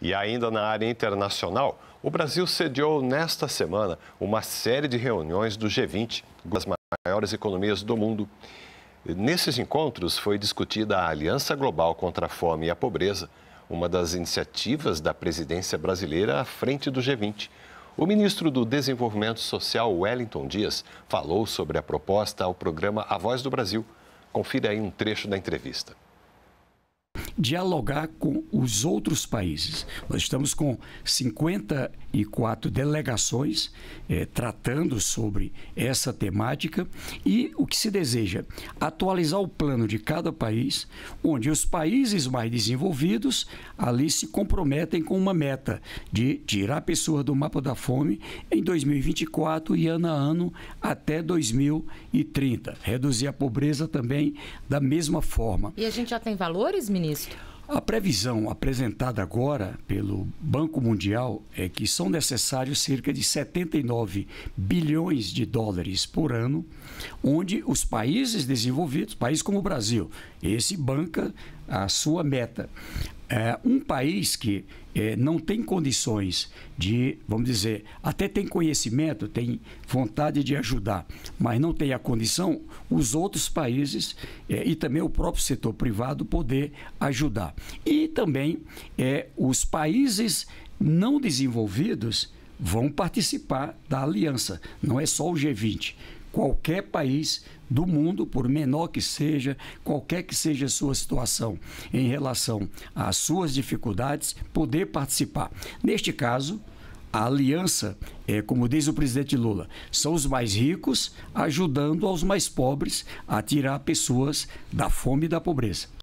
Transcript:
E ainda na área internacional, o Brasil sediou nesta semana uma série de reuniões do G20, das maiores economias do mundo. Nesses encontros foi discutida a Aliança Global contra a Fome e a Pobreza, uma das iniciativas da presidência brasileira à frente do G20. O ministro do Desenvolvimento Social, Wellington Dias, falou sobre a proposta ao programa A Voz do Brasil. Confira aí um trecho da entrevista dialogar com os outros países. Nós estamos com 54 delegações eh, tratando sobre essa temática e o que se deseja? Atualizar o plano de cada país, onde os países mais desenvolvidos ali se comprometem com uma meta de tirar a pessoa do mapa da fome em 2024 e ano a ano até 2030. Reduzir a pobreza também da mesma forma. E a gente já tem valores, ministro? A previsão apresentada agora pelo Banco Mundial é que são necessários cerca de 79 bilhões de dólares por ano, onde os países desenvolvidos, países como o Brasil, esse banca a sua meta é, um país que é, não tem condições de, vamos dizer, até tem conhecimento, tem vontade de ajudar, mas não tem a condição, os outros países é, e também o próprio setor privado poder ajudar. E também é, os países não desenvolvidos vão participar da aliança, não é só o G20 qualquer país do mundo, por menor que seja, qualquer que seja a sua situação em relação às suas dificuldades, poder participar. Neste caso, a aliança é, como diz o presidente Lula, são os mais ricos ajudando aos mais pobres a tirar pessoas da fome e da pobreza.